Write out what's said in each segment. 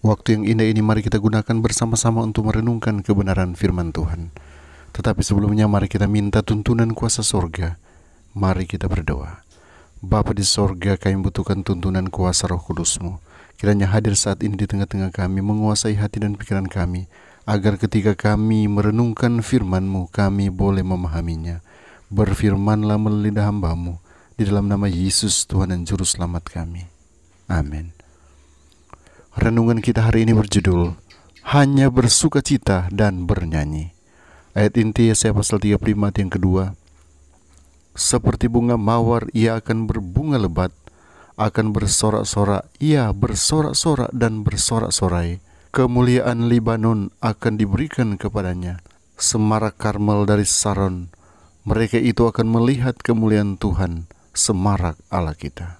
Waktu yang indah ini mari kita gunakan bersama-sama untuk merenungkan kebenaran firman Tuhan. Tetapi sebelumnya mari kita minta tuntunan kuasa sorga. Mari kita berdoa. Bapa di sorga kami butuhkan tuntunan kuasa roh kudusmu. Kiranya hadir saat ini di tengah-tengah kami menguasai hati dan pikiran kami. Agar ketika kami merenungkan firmanmu kami boleh memahaminya. Berfirmanlah melalui hambamu. Di dalam nama Yesus Tuhan dan Juru Selamat kami. Amin. Renungan kita hari ini berjudul Hanya bersuka cita dan bernyanyi Ayat inti Yesaya pasal 35 yang kedua Seperti bunga mawar ia akan berbunga lebat Akan bersorak-sorak ia bersorak-sorak dan bersorak-sorai Kemuliaan Libanon akan diberikan kepadanya Semarak Karmel dari Saron mereka itu akan melihat kemuliaan Tuhan, semarak Allah kita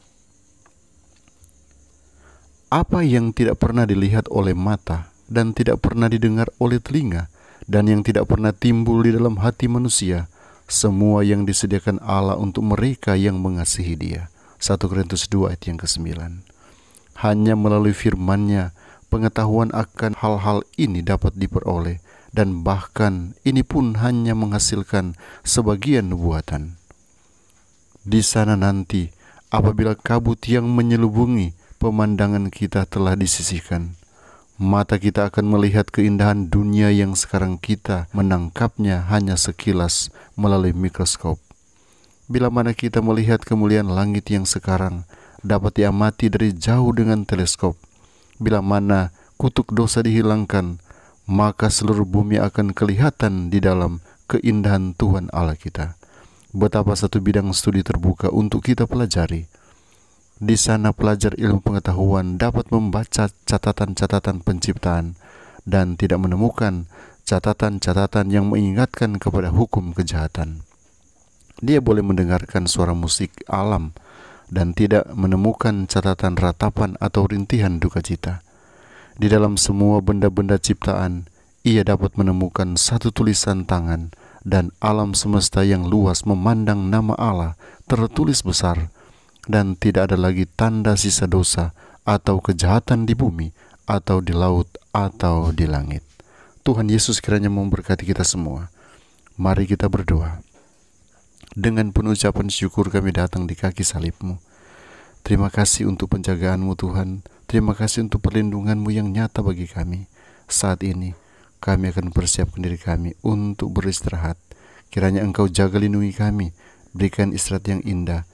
apa yang tidak pernah dilihat oleh mata dan tidak pernah didengar oleh telinga dan yang tidak pernah timbul di dalam hati manusia, semua yang disediakan Allah untuk mereka yang mengasihi Dia. 1 Korintus 2 ayat yang ke-9. Hanya melalui firman-Nya pengetahuan akan hal-hal ini dapat diperoleh dan bahkan ini pun hanya menghasilkan sebagian nubuatan. Di sana nanti apabila kabut yang menyelubungi pemandangan kita telah disisihkan. Mata kita akan melihat keindahan dunia yang sekarang kita menangkapnya hanya sekilas melalui mikroskop. Bila mana kita melihat kemuliaan langit yang sekarang dapat diamati dari jauh dengan teleskop. Bila mana kutuk dosa dihilangkan, maka seluruh bumi akan kelihatan di dalam keindahan Tuhan Allah kita. Betapa satu bidang studi terbuka untuk kita pelajari di sana pelajar ilmu pengetahuan dapat membaca catatan-catatan penciptaan dan tidak menemukan catatan-catatan yang mengingatkan kepada hukum kejahatan. Dia boleh mendengarkan suara musik alam dan tidak menemukan catatan ratapan atau rintihan duka cita. Di dalam semua benda-benda ciptaan, ia dapat menemukan satu tulisan tangan dan alam semesta yang luas memandang nama Allah tertulis besar dan tidak ada lagi tanda sisa dosa atau kejahatan di bumi atau di laut atau di langit. Tuhan Yesus kiranya memberkati kita semua. Mari kita berdoa. Dengan penuh ucapan syukur kami datang di kaki salibmu. Terima kasih untuk penjagaanmu Tuhan. Terima kasih untuk perlindunganmu yang nyata bagi kami. Saat ini kami akan persiapkan diri kami untuk beristirahat. Kiranya engkau jaga lindungi kami. Berikan istirahat yang indah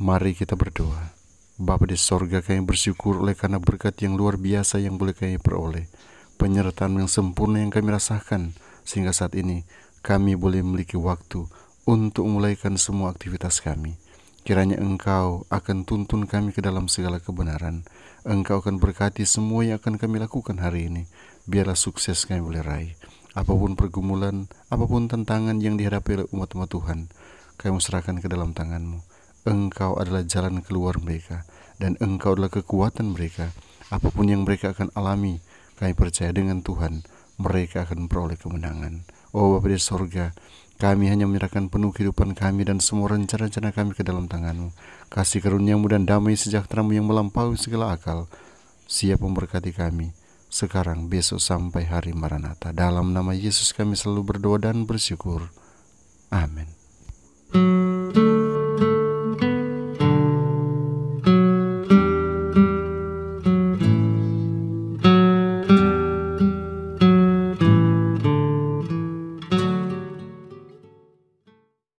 Mari kita berdoa. Bapa di sorga kami bersyukur oleh karena berkat yang luar biasa yang boleh kami peroleh. Penyertaan yang sempurna yang kami rasakan sehingga saat ini kami boleh memiliki waktu untuk memulaikan semua aktivitas kami. Kiranya Engkau akan tuntun kami ke dalam segala kebenaran. Engkau akan berkati semua yang akan kami lakukan hari ini. Biarlah sukses kami boleh raih. Apapun pergumulan, apapun tantangan yang dihadapi oleh umat-umat Tuhan, kami serahkan ke dalam tanganmu. Engkau adalah jalan keluar mereka dan Engkau adalah kekuatan mereka. Apapun yang mereka akan alami, kami percaya dengan Tuhan, mereka akan memperoleh kemenangan. Oh Bapa di sorga, kami hanya menyerahkan penuh kehidupan kami dan semua rencana-rencana kami ke dalam tanganmu. Kasih karuniamu dan damai sejahteramu yang melampaui segala akal. Siap memberkati kami, sekarang, besok, sampai hari Maranatha. Dalam nama Yesus kami selalu berdoa dan bersyukur. Amin.